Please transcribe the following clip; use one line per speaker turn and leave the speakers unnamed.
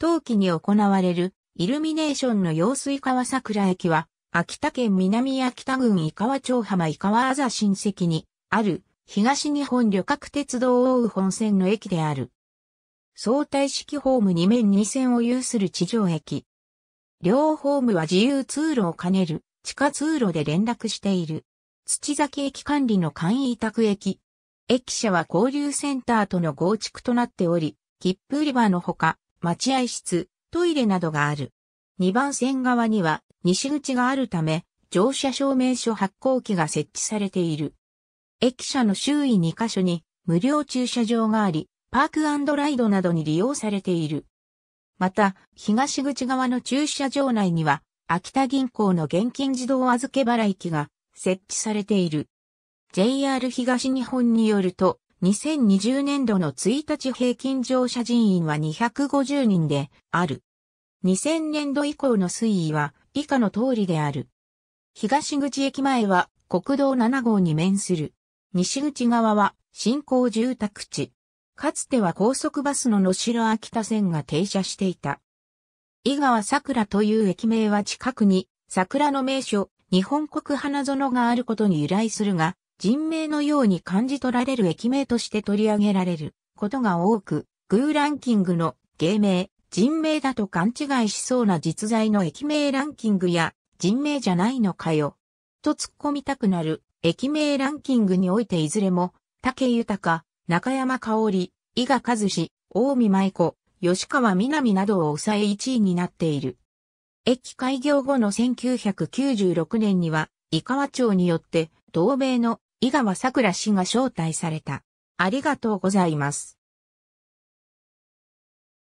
冬季に行われるイルミネーションの用水川桜駅は、秋田県南秋田郡井川町浜井川あざ新跡にある東日本旅客鉄道を追う本線の駅である。相対式ホーム2面2線を有する地上駅。両ホームは自由通路を兼ねる地下通路で連絡している。土崎駅管理の簡易委託駅。駅舎は交流センターとの合築となっており、切符売り場のほか、待合室、トイレなどがある。2番線側には西口があるため、乗車証明書発行機が設置されている。駅舎の周囲2カ所に無料駐車場があり、パークライドなどに利用されている。また、東口側の駐車場内には、秋田銀行の現金自動預け払い機が設置されている。JR 東日本によると、2020年度の1日平均乗車人員は250人である。2000年度以降の推移は以下の通りである。東口駅前は国道7号に面する。西口側は新興住宅地。かつては高速バスの野城秋田線が停車していた。井川桜という駅名は近くに桜の名所、日本国花園があることに由来するが、人名のように感じ取られる駅名として取り上げられることが多く、グーランキングの芸名、人名だと勘違いしそうな実在の駅名ランキングや人名じゃないのかよ。と突っ込みたくなる駅名ランキングにおいていずれも、竹豊、中山香織、伊賀和志、大見舞子、吉川みなみなどを抑え1位になっている。駅開業後の1996年には、伊川町によって、同盟の井川桜氏が招待された。ありがとうございます。